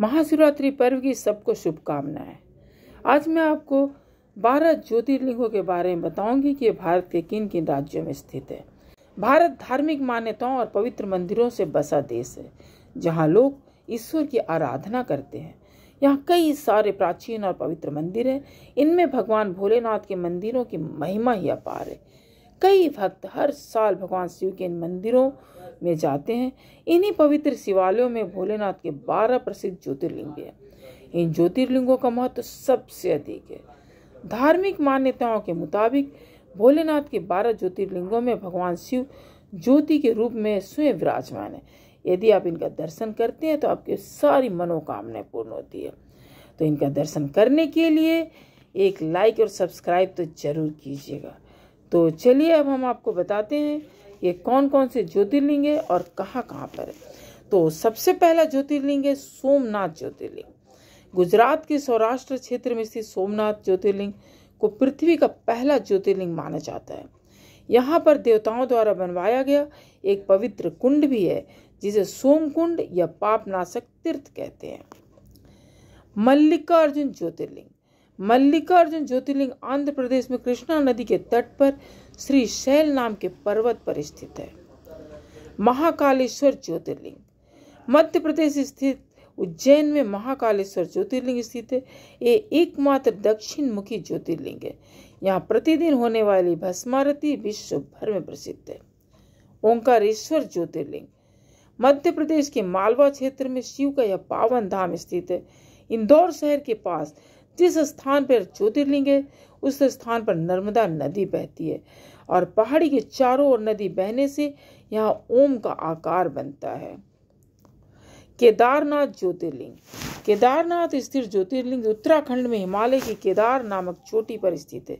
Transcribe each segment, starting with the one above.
महाशिवरात्रि पर्व की सबको शुभकामनाएं आज मैं आपको बारह ज्योतिर्लिंगों के बारे में बताऊंगी कि ये भारत के किन किन राज्यों में स्थित है भारत धार्मिक मान्यताओं और पवित्र मंदिरों से बसा देश है जहाँ लोग ईश्वर की आराधना करते हैं यहाँ कई सारे प्राचीन और पवित्र मंदिर हैं इनमें भगवान भोलेनाथ के मंदिरों की महिमा ही अपार है कई भक्त हर साल भगवान शिव के इन मंदिरों में जाते हैं इन्हीं पवित्र शिवालयों में भोलेनाथ के बारह प्रसिद्ध ज्योतिर्लिंग हैं इन ज्योतिर्लिंगों का महत्व तो सबसे अधिक है धार्मिक मान्यताओं के मुताबिक भोलेनाथ के बारह ज्योतिर्लिंगों में भगवान शिव ज्योति के रूप में स्वयं विराजमान है यदि आप इनका दर्शन करते हैं तो आपकी सारी मनोकामनाएं पूर्ण होती है तो इनका दर्शन करने के लिए एक लाइक और सब्सक्राइब तो जरूर कीजिएगा तो चलिए अब हम आपको बताते हैं ये कौन कौन से ज्योतिर्लिंग है और कहाँ कहाँ पर है तो सबसे पहला ज्योतिर्लिंग है सोमनाथ ज्योतिर्लिंग गुजरात के सौराष्ट्र क्षेत्र में स्थित सोमनाथ ज्योतिर्लिंग को पृथ्वी का पहला ज्योतिर्लिंग माना जाता है यहाँ पर देवताओं द्वारा बनवाया गया एक पवित्र कुंड भी है जिसे सोम कुंड या पापनाशक तीर्थ कहते हैं मल्लिकार्जुन ज्योतिर्लिंग मल्लिकार्जुन ज्योतिर्लिंग आंध्र प्रदेश में कृष्णा नदी के तट पर श्री शैल नाम के पर्वत पर स्थित है महाकालेश्वर ज्योतिर्लिंग मध्य प्रदेश स्थित उज्जैन में महाकालेश्वर ज्योतिर्लिंग स्थित है ये एकमात्र दक्षिण मुखी ज्योतिर्लिंग है यहाँ प्रतिदिन होने वाली भस्मारती विश्व भर में प्रसिद्ध है ओंकारेश्वर ज्योतिर्लिंग मध्य प्रदेश के मालवा क्षेत्र में शिव का यह पावन धाम स्थित है इंदौर शहर के पास जिस स्थान पर ज्योतिर्लिंग है उस स्थान पर नर्मदा नदी बहती है और पहाड़ी के चारों ओर नदी बहने से यहाँ ओम का आकार बनता है केदारनाथ ज्योतिर्लिंग केदारनाथ स्थित ज्योतिर्लिंग उत्तराखंड में हिमालय के केदार नामक चोटी पर स्थित है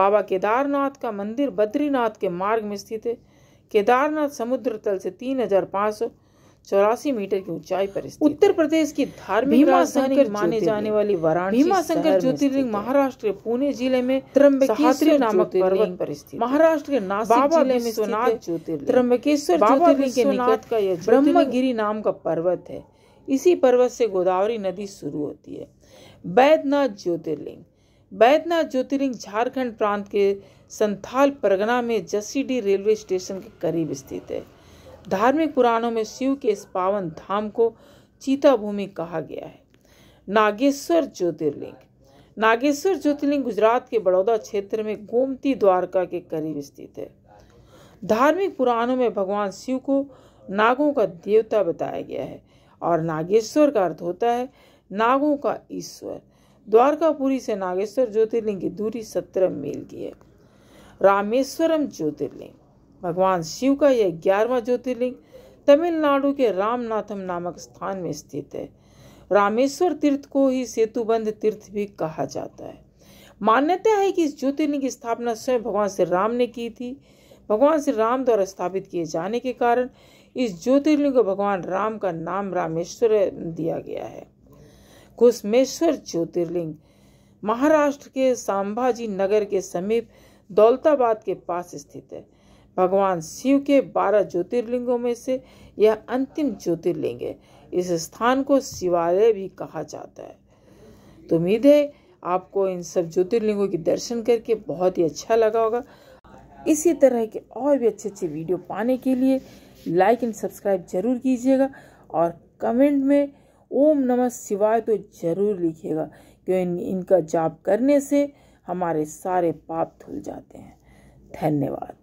बाबा केदारनाथ का मंदिर बद्रीनाथ के मार्ग में स्थित है केदारनाथ समुद्र तल से तीन हजार पाँच सौ चौरासी मीटर की ऊंचाई पर उत्तर प्रदेश की धार्मिक राजधानी माने जाने वाली वाराणसी भीमा शंकर ज्योतिर्लिंग महाराष्ट्र के पुणे जिले में त्रम्बकेश्वर नामक पर्वत पर स्थित महाराष्ट्र के नासिक जिले में सोनाथ ज्योतिर्लिंग त्रम्बकेश्वर ज्योतिर्लिंग के निकट का यह ब्रह्मगिरी नाम का पर्वत है इसी पर्वत से गोदावरी नदी शुरू होती है बैद्यनाथ ज्योतिर्लिंग बैद्यनाथ ज्योतिर्लिंग झारखंड प्रांत के संथाल परगना में जसीडी रेलवे स्टेशन के करीब स्थित है धार्मिक पुराणों में शिव के इस पावन धाम को चीता भूमि कहा गया है नागेश्वर ज्योतिर्लिंग नागेश्वर ज्योतिर्लिंग गुजरात के बड़ौदा क्षेत्र में गोमती द्वारका के करीब स्थित है धार्मिक पुराणों में भगवान शिव को नागों का देवता बताया गया है और नागेश्वर का अर्थ होता है नागों का ईश्वर द्वारकापुरी से नागेश्वर ज्योतिर्लिंग की दूरी सत्रह मील की है रामेश्वरम ज्योतिर्लिंग भगवान शिव का यह ग्यारहवा ज्योतिर्लिंग तमिलनाडु के रामनाथम नामक स्थान में स्थित है रामेश्वर तीर्थ को ही सेतुबंध तीर्थ भी कहा जाता है मान्यता है कि इस ज्योतिर्लिंग की स्थापना स्वयं भगवान श्री राम ने की थी भगवान श्री राम द्वारा स्थापित किए जाने के कारण इस ज्योतिर्लिंग को भगवान राम का नाम रामेश्वर दिया गया है कुसमेश्वर ज्योतिर्लिंग महाराष्ट्र के संभाजी नगर के समीप दौलताबाद के पास स्थित है भगवान शिव के बारह ज्योतिर्लिंगों में से यह अंतिम ज्योतिर्लिंग है इस स्थान को शिवालय भी कहा जाता है तो उम्मीद है आपको इन सब ज्योतिर्लिंगों के दर्शन करके बहुत ही अच्छा लगा होगा इसी तरह के और भी अच्छे अच्छे वीडियो पाने के लिए लाइक एंड सब्सक्राइब जरूर कीजिएगा और कमेंट में ओम नमः शिवाय तो जरूर लिखिएगा क्योंकि इनका जाप करने से हमारे सारे पाप धुल जाते हैं धन्यवाद